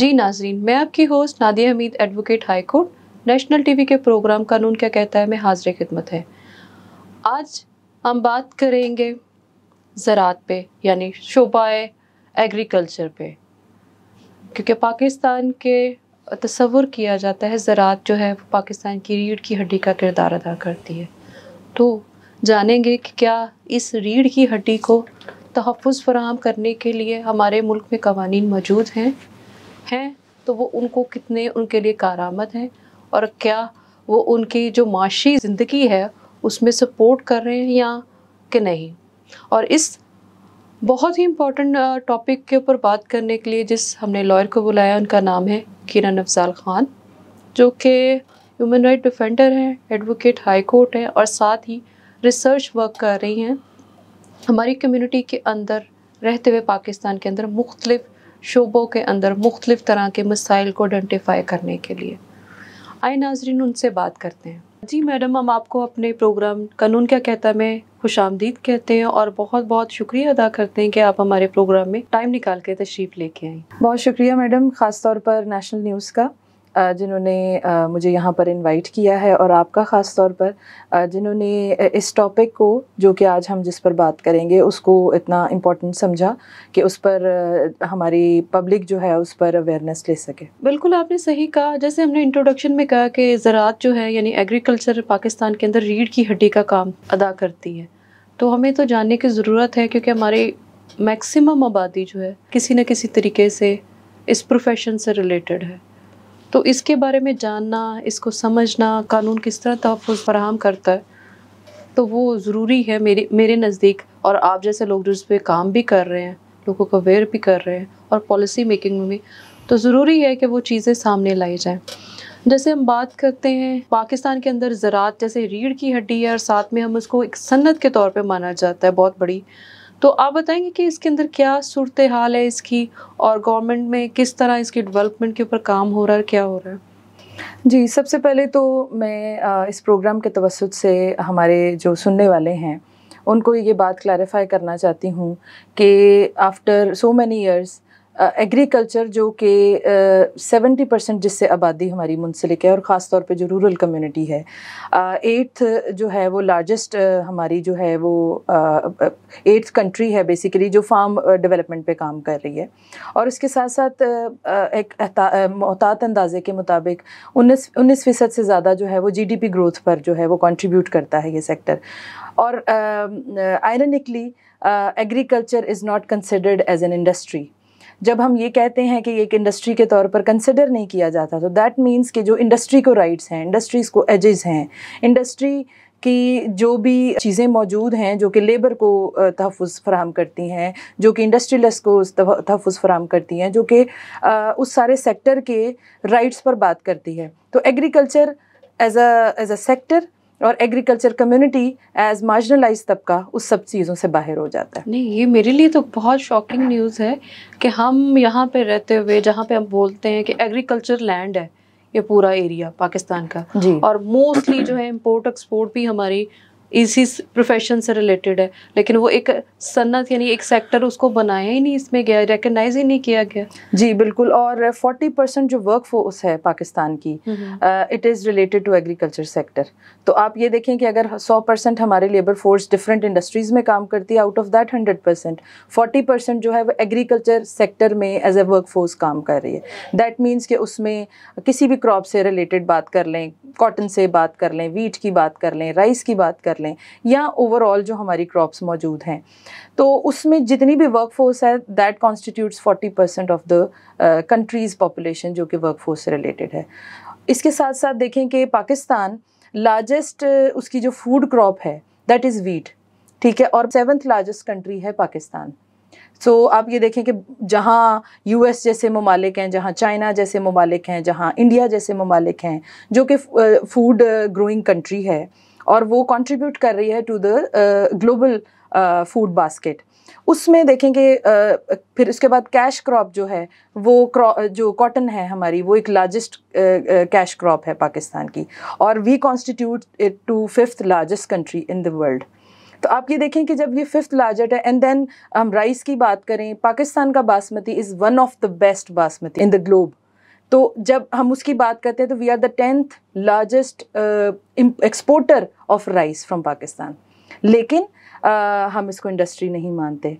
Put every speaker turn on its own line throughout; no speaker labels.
जी नाजरीन मैं आपकी होस्ट Nadia Hameed advocate high court national TV के प्रोग्राम कानून क्या कहता है मैं हाजिर खिदमत है आज हम बात करेंगे ज़रात पे यानी शोबाए एग्रीकल्चर पे क्योंकि पाकिस्तान के तस्वुर किया जाता है ज़रात जो है वो पाकिस्तान की रीढ़ की हड्डी का किरदार अदा करती है तो जानेंगे कि क्या इस रीढ़ की हड्डी को तहफ़ फराहम करने के लिए हमारे मुल्क में कवानीन मौजूद हैं हैं तो वो उनको कितने उनके लिए कारामद हैं और क्या वो उनकी जो माशी ज़िंदगी है उसमें सपोर्ट कर रहे हैं या कि नहीं और इस बहुत ही इम्पोर्टेंट टॉपिक के ऊपर बात करने के लिए जिस हमने लॉयर को बुलाया उनका नाम है किरण अफजाल ख़ान जो कि ह्यूमन राइट डिफेंडर हैं एडवोकेट हाई कोर्ट हैं और साथ ही रिसर्च वर्क कर रही हैं हमारी कम्युनिटी के अंदर रहते हुए पाकिस्तान के अंदर मुख्तलिफ शोबों के अंदर मुख्तलिफ़ तरह के मसाइल को आइडेंटिफाई करने के लिए आए नाजरीन उनसे बात करते हैं जी मैडम हम आपको अपने प्रोग्राम कानून क्या कहता है में खुश आमदीद कहते हैं और बहुत बहुत शुक्रिया अदा करते हैं कि आप हमारे प्रोग्राम में टाइम निकाल के तशरीफ़ लेके आई
बहुत शुक्रिया मैडम ख़ास तौर पर नेशनल न्यूज़ का जिन्होंने मुझे यहाँ पर इनवाइट किया है और आपका ख़ास तौर पर जिन्होंने इस टॉपिक को जो कि आज हम जिस पर बात करेंगे उसको इतना इम्पोर्टेंट समझा कि उस पर हमारी पब्लिक जो है उस पर अवेयरनेस ले सके
बिल्कुल आपने सही कहा जैसे हमने इंट्रोडक्शन में कहा कि ज़रात जो है यानी एग्रीकल्चर पाकिस्तान के अंदर रीढ़ की हड्डी का काम अदा करती है तो हमें तो जानने की ज़रूरत है क्योंकि हमारी मैक्सिमम आबादी जो है किसी न किसी तरीके से इस प्रोफेशन से रिलेटेड है तो इसके बारे में जानना इसको समझना कानून किस तरह तहफ़ फराहम करता है तो वो ज़रूरी है मेरे मेरे नज़दीक और आप जैसे लोग जो इस पर काम भी कर रहे हैं लोगों को अवेयर भी कर रहे हैं और पॉलिसी मेकिंग में भी तो ज़रूरी है कि वो चीज़ें सामने लाई जाएँ जैसे हम बात करते हैं पाकिस्तान के अंदर ज़रात जैसे रीढ़ की हड्डी है और साथ में हम उसको एक सन्नत के तौर पर माना जाता है बहुत बड़ी तो आप बताएंगे कि इसके अंदर क्या सूरत हाल है इसकी और गवर्नमेंट में किस तरह इसकी डेवलपमेंट के ऊपर काम हो रहा है क्या हो रहा है
जी सबसे पहले तो मैं इस प्रोग्राम के तवसत से हमारे जो सुनने वाले हैं उनको ये बात क्लैरिफाई करना चाहती हूँ कि after so many years agriculture जो कि सेवेंटी परसेंट जिससे आबादी हमारी मुंसलिक है और ख़ास तौर पे जो रूरल कम्युनिटी है एट्थ जो है वो लार्जेस्ट हमारी जो है वो एट्थ कंट्री है बेसिकली जो फार्म डेवलपमेंट पे काम कर रही है और इसके साथ साथ एक मोहतात अंदाजे के मुताबिक उन्नीस उन्नीस फ़ीसद से ज़्यादा जो है वो पी ग्रोथ पर जो है वो कंट्रीब्यूट करता है ये सेक्टर और ironically agriculture is not considered as an industry जब हम ये कहते हैं कि एक इंडस्ट्री के तौर पर कंसिडर नहीं किया जाता तो दैट मीन्स कि जो इंडस्ट्री को राइट्स हैं इंडस्ट्रीज़ को एजेस हैं इंडस्ट्री कि जो भी चीज़ें मौजूद हैं जो कि लेबर को तहफ़ फ्राहम करती हैं जो कि इंडस्ट्रियलिस्ट को तहफ़ फ़राहम करती हैं जो कि उस सारे सेक्टर के राइट्स पर बात करती है तो agriculture as a as a sector और एग्रीकल्चर कम्युनिटी एज मार्जिनलाइज तबका उस सब चीज़ों से बाहर हो जाता है
नहीं ये मेरे लिए तो बहुत शॉकिंग न्यूज़ है कि हम यहाँ पे रहते हुए जहाँ पे हम बोलते हैं कि एग्रीकल्चर लैंड है ये पूरा एरिया पाकिस्तान का जी और मोस्टली जो है इम्पोर्ट एक्सपोर्ट भी हमारी इसी प्रोफेशन से रिलेटेड है लेकिन वो एक सन्नत यानी एक सेक्टर उसको बनाया ही नहीं इसमें गया रिकगनाइज ही नहीं किया गया
जी बिल्कुल और 40 परसेंट जो वर्क फोर्स है पाकिस्तान की it is related to agriculture sector तो आप ये देखें कि अगर 100 परसेंट हमारे लेबर फोर्स डिफरेंट इंडस्ट्रीज़ में काम करती है out of that hundred percent forty percent जो है वो एग्रीकल्चर सेक्टर में एज ए वर्क फोर्स काम कर रही है दैट मीन्स कि उसमें किसी भी क्रॉप से रिलेटेड बात कर लें कॉटन से बात कर लें वीट की बात कर लें राइस की बात कर लें या ओवरऑल जो हमारी क्रॉप्स मौजूद हैं तो उसमें जितनी भी वर्क है that constitutes forty percent of the country's population जो कि वर्क से रिलेटेड है इसके साथ साथ देखें कि पाकिस्तान लार्जेस्ट uh, उसकी जो फूड क्रॉप है दैट इज़ वीट ठीक है और सेवन्थ लार्जेस्ट कंट्री है पाकिस्तान सो so, आप ये देखें कि जहाँ यूएस जैसे ममालिक हैं जहाँ चाइना जैसे ममालिक हैं जहाँ इंडिया जैसे ममालिक हैं जो कि फूड ग्रोइंग कंट्री है और वो कंट्रीब्यूट कर रही है to the global food basket उसमें देखेंगे uh, फिर उसके बाद कैश क्रॉप जो है वो uh, जो कॉटन है हमारी वो एक लार्जेस्ट कैश क्रॉप है पाकिस्तान की और we constitute it to fifth largest country in the world तो आप ये देखें कि जब ये फिफ्थ लार्जेस्ट है एंड देन हम राइस की बात करें पाकिस्तान का basmati is one of the best basmati in the globe तो जब हम उसकी बात करते हैं तो we are the tenth largest exporter of rice from Pakistan लेकिन uh, हम इसको इंडस्ट्री नहीं मानते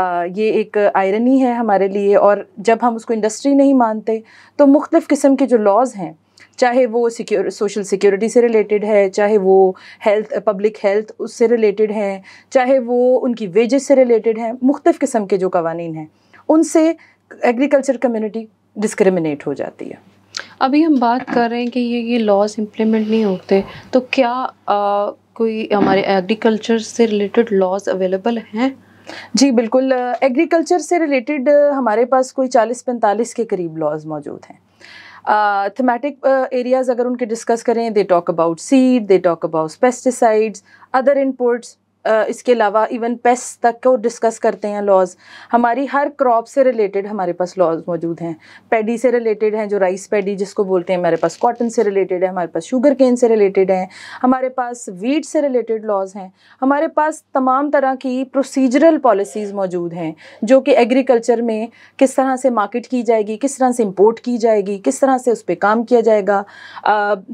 Uh, ये एक आयरनी है हमारे लिए और जब हम उसको इंडस्ट्री नहीं मानते तो मुख्तफ़ किस्म के जो लॉज हैं चाहे वो सिक्योर सोशल सिक्योरिटी से रिलेटेड है चाहे वो हेल्थ पब्लिक हेल्थ उससे रिलेटेड हैं चाहे वो उनकी वेजेस से रिलेटेड हैं मुख्तफ़ किस्म के जो कवानीन हैं उनसे एग्रीकल्चर कम्युनिटी डिस्क्रिमिनेट हो जाती है
अभी हम बात कर रहे हैं कि ये ये लॉज इम्प्लीमेंट नहीं होते तो क्या आ, कोई हमारे एग्रीकल्चर से रिलेटेड लॉज
अवेलेबल हैं जी बिल्कुल एग्रीकल्चर से रिलेटेड हमारे पास कोई 40-45 के करीब लॉज मौजूद हैं थमेटिक एरियाज अगर उनके डिस्कस करें they talk about seed they talk about pesticides other inputs इसके अलावा इवन पेस तक को डिस्कस करते हैं लॉज हमारी हर क्रॉप से रिलेटेड हमारे पास लॉज मौजूद हैं पैडी से रिलेटेड हैं जो राइस पैडी जिसको बोलते हैं हमारे पास कॉटन से रिलेटेड है हमारे पास शुगर केन से रिलेटेड हैं हमारे पास वीट से रिलेटेड लॉज हैं हमारे पास तमाम तरह की प्रोसीजरल पॉलिसीज़ मौजूद हैं जो कि एग्रीकल्चर में किस तरह से मार्केट की जाएगी किस तरह से इम्पोर्ट की जाएगी किस तरह से उस पर काम किया जाएगा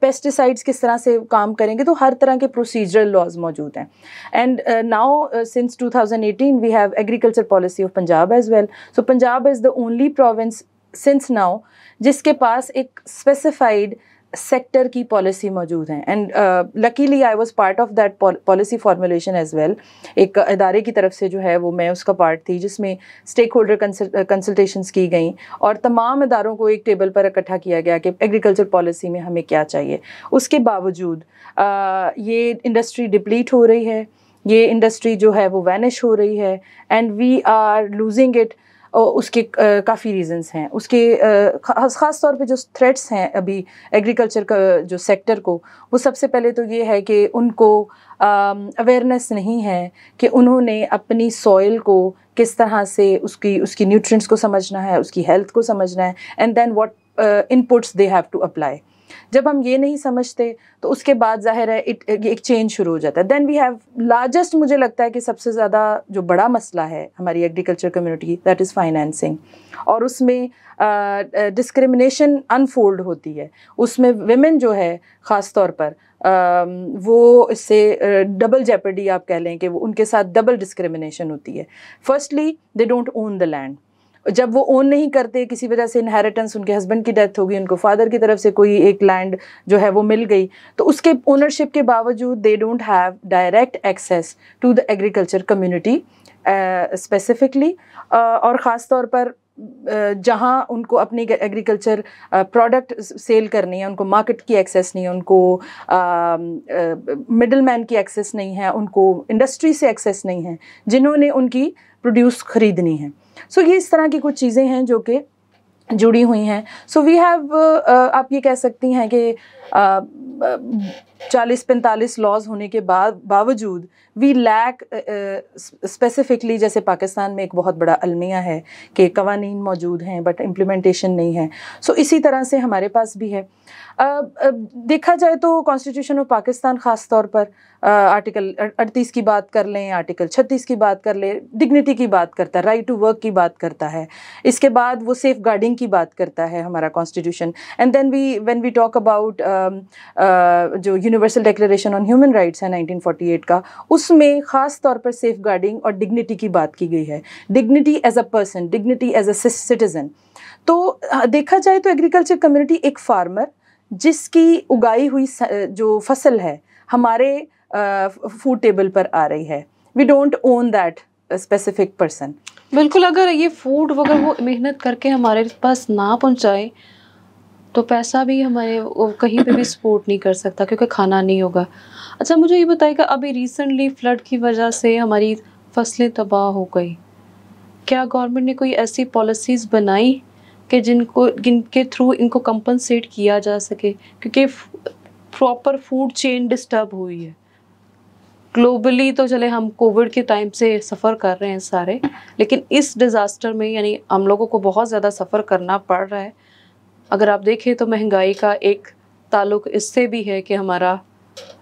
पेस्टिसाइड्स किस तरह से काम करेंगे तो हर तरह के प्रोसीजरल लॉज मौजूद हैं and And uh, now, uh, since 2018, we have agriculture policy of Punjab as well. So Punjab is the only province since now जिसके पास एक specified सेक्टर की पॉलिसी मौजूद है and luckily I was part of that policy formulation as well एक अदारे की तरफ से जो है वो मैं उसका पार्ट थी जिसमें स्टेक होल्डर कंसल्टेशंस की गई और तमाम इदारों को एक टेबल पर इकट्ठा किया गया कि एग्रीकल्चर पॉलिसी में हमें क्या चाहिए उसके बावजूद uh, ये इंडस्ट्री डिप्लीट हो रही है ये इंडस्ट्री जो है वो वैनिश हो रही है and we are losing it उसके काफ़ी रीजंस हैं उसके ख़ास तौर पे जो थ्रेट्स हैं अभी एग्रीकल्चर का जो सेक्टर को वो सबसे पहले तो ये है कि उनको अवेयरनेस नहीं है कि उन्होंने अपनी सॉइल को किस तरह से उसकी उसकी न्यूट्रिएंट्स को समझना है उसकी हेल्थ को समझना है and then what inputs they have to apply जब हम ये नहीं समझते तो उसके बाद जाहिर है इट एक चेंज शुरू हो जाता है देन वी हैव लार्जेस्ट मुझे लगता है कि सबसे ज़्यादा जो बड़ा मसला है हमारी agriculture community that is financing और उसमें डिस्क्रिमिनेशन uh, अनफोल्ड होती है उसमें वेमेन जो है ख़ास तौर पर Uh, वो इससे डबल uh, जेपर्डी आप कह लें कि उनके साथ डबल डिस्क्रिमिनेशन होती है firstly they don't own the land जब वो ओन नहीं करते किसी वजह से इनहेरिटेंस उनके हस्बैंड की डेथ होगी उनको फादर की तरफ से कोई एक लैंड जो है वो मिल गई तो उसके ओनरशिप के बावजूद they don't have direct access to the agriculture community specifically और ख़ास तौर पर जहाँ उनको अपनी एग्रीकल्चर प्रोडक्ट सेल करनी है उनको मार्केट की एक्सेस नहीं है उनको मिडल मैन की एक्सेस नहीं है उनको इंडस्ट्री से एक्सेस नहीं है जिन्होंने उनकी प्रोड्यूस ख़रीदनी है सो so, ये इस तरह की कुछ चीज़ें हैं जो कि जुड़ी हुई हैं सो वी हैव आप ये कह सकती हैं कि uh, चालीस पैंतालीस लॉज होने के बाद बावजूद वी लैक स्पेसिफिकली जैसे पाकिस्तान में एक बहुत बड़ा अलमिया है कि कवानीन मौजूद हैं बट इम्प्लीमेंटेशन नहीं है सो so, इसी तरह से हमारे पास भी है uh, uh, देखा जाए तो कॉन्स्टिट्यूशन ऑफ पाकिस्तान ख़ास तौर पर uh, आर्टिकल अड़तीस की बात कर लें आर्टिकल छत्तीस की बात कर लें डिग्निटी की बात करता है राइट टू वर्क की बात करता है इसके बाद वो सेफ गार्डिंग की बात करता है हमारा constitution and then we when we talk about जो universal declaration on human rights है 1948 का उसमें ख़ास तौर पर सेफ गार्डिंग और डिग्निटी की बात की गई है डिग्निटी एज तो, a person dignity as a citizen तो देखा जाए तो एग्रीकल्चर कम्युनिटी एक फार्मर जिसकी उगाई हुई जो फसल है हमारे फूड टेबल पर आ रही है we don't own that specific person
बिल्कुल अगर ये फूड वगैरह वो मेहनत करके हमारे पास ना पहुंचाए तो पैसा भी हमारे कहीं पे भी सपोर्ट नहीं कर सकता क्योंकि खाना नहीं होगा अच्छा मुझे ये बताएगा अभी रिसेंटली फ्लड की वजह से हमारी फसलें तबाह हो गई क्या गवर्नमेंट ने कोई ऐसी पॉलिसीज़ बनाई कि जिनको जिनके थ्रू इनको कंपनसेट किया जा सके क्योंकि प्रॉपर फूड चेन डिस्टर्ब हुई है ग्लोबली तो चले हम कोविड के टाइम से सफ़र कर रहे हैं सारे लेकिन इस डिज़ास्टर में यानी हम लोगों को बहुत ज़्यादा सफ़र करना पड़ रहा है अगर आप देखें तो महंगाई का एक ताल्लुक इससे भी है कि हमारा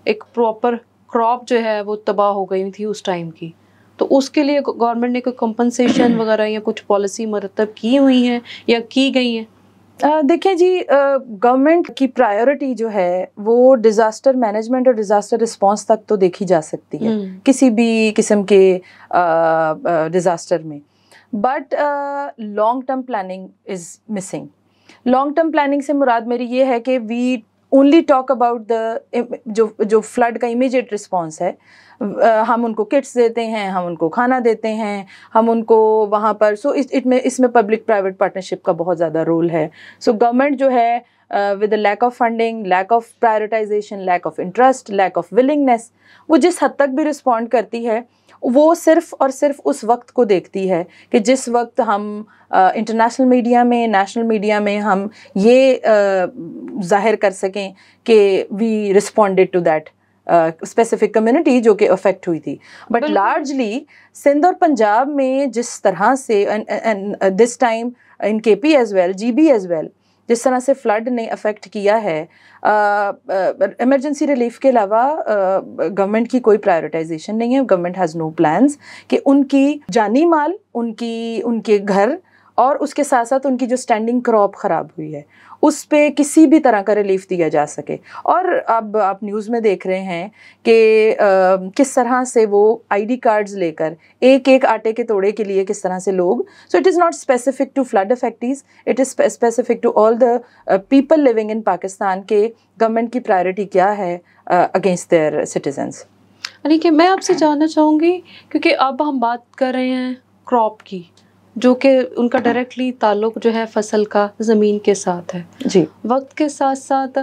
एक प्रॉपर क्रॉप जो है वो तबाह हो गई थी उस टाइम की तो उसके लिए गवर्नमेंट ने कोई कंपनसेशन वगैरह या कुछ पॉलिसी मरतब की हुई हैं या की गई
हैं देखिए जी गवर्नमेंट की प्रायोरिटी जो है वो डिज़ास्टर मैनेजमेंट और डिज़ास्टर रिस्पांस तक तो देखी जा सकती है हम्म। किसी भी किस्म के डिज़ास्टर में but long term planning is missing long term planning से मुराद मेरी ये है कि we only talk about the जो जो फ्लड का इमीजिएट रिस्पॉन्स है हम उनको किट्स देते हैं हम उनको खाना देते हैं हम उनको वहाँ पर सो इस में इसमें पब्लिक प्राइवेट पार्टनरशिप का बहुत ज़्यादा रोल है सो गवर्नमेंट जो है with lack of funding lack of prioritisation lack of interest lack of willingness वो जिस हद तक भी रिस्पॉन्ड करती है वो सिर्फ और सिर्फ उस वक्त को देखती है कि जिस वक्त हम इंटरनेशनल मीडिया में नेशनल मीडिया में हम ये जाहिर कर सकें कि we responded to that specific community जो कि अफेक्ट हुई थी बट लार्जली सिंध और पंजाब में जिस तरह से this time in K P as well G B as well जिस तरह से फ्लड ने अफेक्ट किया है इमरजेंसी रिलीफ के अलावा गवर्नमेंट की कोई प्रायोरिटाइजेशन नहीं है गवर्नमेंट हैज़ नो प्लान्स कि उनकी जानी माल उनकी उनके घर और उसके साथ साथ उनकी जो स्टैंडिंग क्रॉप ख़राब हुई है उस पर किसी भी तरह का रिलीफ दिया जा सके और अब आप न्यूज़ में देख रहे हैं कि किस तरह से वो आईडी कार्ड्स लेकर एक एक आटे के तोड़े के लिए किस तरह से लोग so it is not specific to flood affectees it is specific to all the people living in Pakistan के गवर्नमेंट की प्रायोरिटी क्या है अगेंस्ट देयर सिटीजन्स
यानी कि मैं आपसे जानना चाहूँगी क्योंकि अब हम बात कर रहे हैं क्रॉप की जो कि उनका डायरेक्टली ताल्लुक जो है फसल का ज़मीन के साथ है जी वक्त के साथ साथ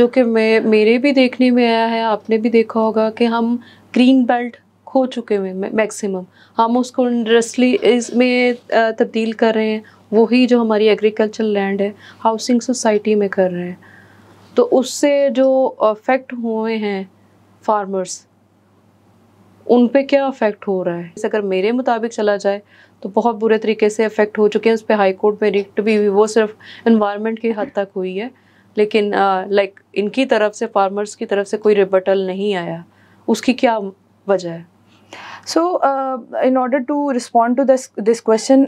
जो कि मैं मेरे भी देखने में आया है आपने भी देखा होगा कि हम ग्रीन बेल्ट खो चुके हुए मैक्सिमम हम उसको इंडस्ट्री इसमें तब्दील कर रहे हैं वही जो हमारी एग्रीकल्चर लैंड है हाउसिंग सोसाइटी में कर रहे हैं तो उससे जो अफेक्ट हुए हैं फार्मर्स उन पे क्या अफेक्ट हो रहा है अगर मेरे मुताबिक चला जाए तो बहुत बुरे तरीके से अफेक्ट हो चुके हैं उस पर हाई कोर्ट में रिक्ट भी हुई वो सिर्फ इन्वायरमेंट की हद तक हुई है लेकिन लाइक इनकी तरफ से फार्मर्स की तरफ से कोई रिबटल नहीं आया उसकी क्या वजह है
so in order to respond to this this question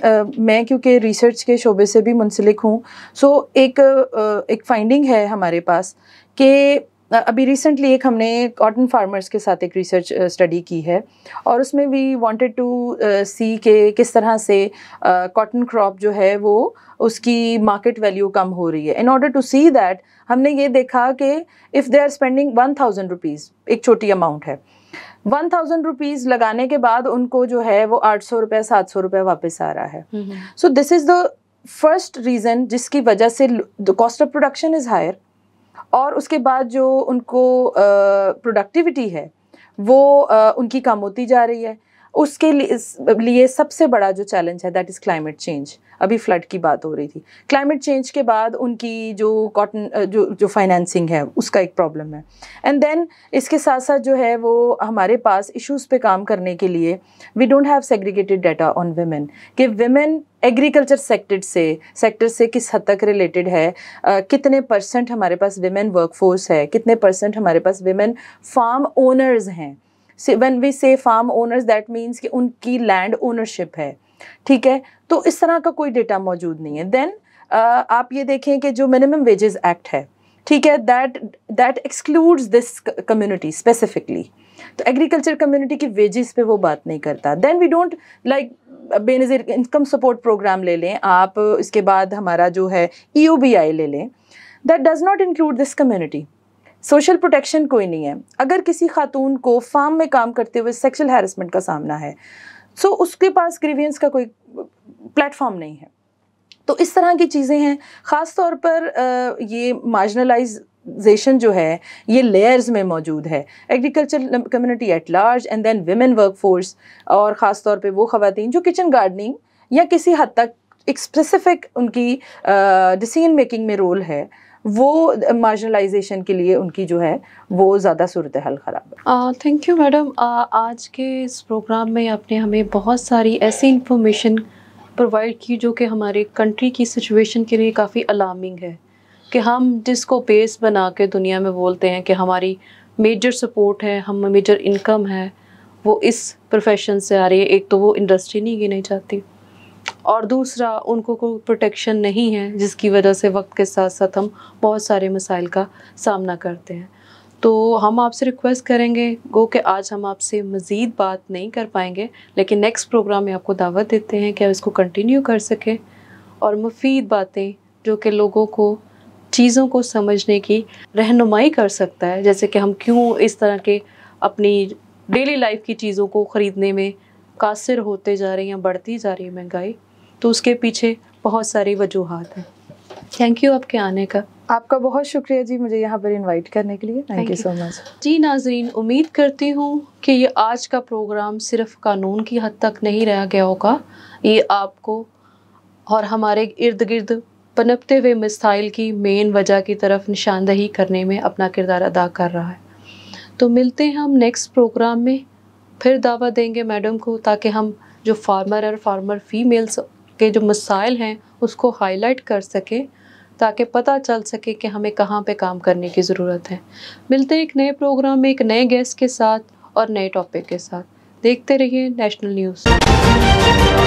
मैं क्योंकि रिसर्च के शोबे से भी मुंसलिक हूँ सो so, एक uh, एक फाइंडिंग है हमारे पास कि अभी रिसेंटली एक हमने कॉटन फार्मर्स के साथ एक रिसर्च स्टडी की है और उसमें वी वांटेड टू सी के किस तरह से कॉटन uh, क्रॉप जो है वो उसकी मार्केट वैल्यू कम हो रही है in order to see that हमने ये देखा कि if they are spending one thousand rupees एक छोटी अमाउंट है वन थाउजेंड रुपीज़ लगाने के बाद उनको जो है वो आठ सौ रुपये सात सौ रुपये वापस आ रहा है so this is the first reason जिसकी वजह से cost of production is higher और उसके बाद जो उनको प्रोडक्टिविटी है वो उनकी कम होती जा रही है उसके लिए सबसे बड़ा जो चैलेंज है दैट इज़ क्लाइमेट चेंज अभी फ्लड की बात हो रही थी क्लाइमेट चेंज के बाद उनकी जो कॉटन जो जो फाइनेंसिंग है उसका एक प्रॉब्लम है एंड देन इसके साथ साथ जो है वो हमारे पास इश्यूज़ पे काम करने के लिए we don't have segregated data on women कि वेमेन एग्रीकल्चर सेक्टर से सेक्टर से किस हद तक रिलेटेड है कितने परसेंट हमारे पास वेमेन वर्कफोर्स है कितने परसेंट हमारे पास वेमेन फार्म ओनर्स हैं when we say farm owners that means कि उनकी लैंड ओनरशिप है ठीक है तो इस तरह का कोई डेटा मौजूद नहीं है देन uh, आप ये देखें कि जो मिनिमम वेजेस एक्ट है ठीक है that that excludes this community specifically तो एग्रीकल्चर कम्युनिटी की वेजेस पे वो बात नहीं करता then we don't like Benazir income support program ले लें आप इसके बाद हमारा जो है ई e ले लें that does not include this community social protection कोई नहीं है अगर किसी खातून को फार्म में काम करते हुए सेक्शुअल हेरसमेंट का सामना है सो उसके पास ग्रीवियंस का कोई प्लेटफॉर्म नहीं है तो इस तरह की चीज़ें हैं ख़ास तौर पर ये मार्जनलाइज जेशन जो है ये लेयर्स में मौजूद है agriculture community at large and then women workforce और ख़ास तौर पे वो ख़वातीन जो किचन गार्डनिंग या किसी हद तक एक स्पेसिफिक उनकी डिसीजन मेकिंग में रोल है वो मार्जिनलाइजेशन के लिए उनकी जो है वो ज़्यादा सूरत हाल ख़राब
है थैंक यू मैडम आज के इस प्रोग्राम में आपने हमें बहुत सारी ऐसी इंफॉर्मेशन प्रोवाइड की जो कि हमारे कंट्री की सिचुएशन के लिए काफ़ी अलार्मिंग है कि हम जिसको बेस बना के दुनिया में बोलते हैं कि हमारी मेजर सपोर्ट है हम मेजर इनकम है वो इस प्रोफेशन से आ रही है एक तो वो इंडस्ट्री नहीं गिनी जाती और दूसरा उनको कोई प्रोटेक्शन नहीं है जिसकी वजह से वक्त के साथ साथ हम बहुत सारे मसाइल का सामना करते हैं तो हम आपसे रिक्वेस्ट करेंगे गो कि आज हम आपसे मज़ीद बात नहीं कर पाएंगे लेकिन नेक्स्ट प्रोग्राम में आपको दावत देते हैं कि आप इसको कंटिन्यू कर सकें और मुफीद बातें जो कि लोगों को चीज़ों को समझने की रहनुमाई कर सकता है जैसे कि हम क्यों इस तरह के अपनी डेली लाइफ की चीज़ों को ख़रीदने में कासिर होते जा रहे हैं या बढ़ती जा रही है महंगाई तो उसके पीछे बहुत सारी वजूहत हैं थैंक यू आपके आने का आपका बहुत शुक्रिया जी मुझे यहाँ पर इनवाइट करने के लिए थैंक यू सो मच जी नाजरीन उम्मीद करती हूँ कि ये आज का प्रोग्राम सिर्फ कानून की हद तक नहीं रह गया होगा ये आपको और हमारे इर्द गिर्द पनपते हुए मिसाइल की मेन वजह की तरफ निशानदही करने में अपना किरदार अदा कर रहा है तो मिलते हैं हम नेक्स्ट प्रोग्राम में फिर दावा देंगे मैडम को ताकि हम जो फार्मर और फार्मर फीमेल्स के जो मसाइल हैं उसको हाईलाइट कर सकें ताकि पता चल सके कि हमें कहाँ पे काम करने की ज़रूरत है मिलते हैं एक नए प्रोग्राम में एक नए गेस्ट के साथ और नए टॉपिक के साथ देखते रहिए नेशनल न्यूज़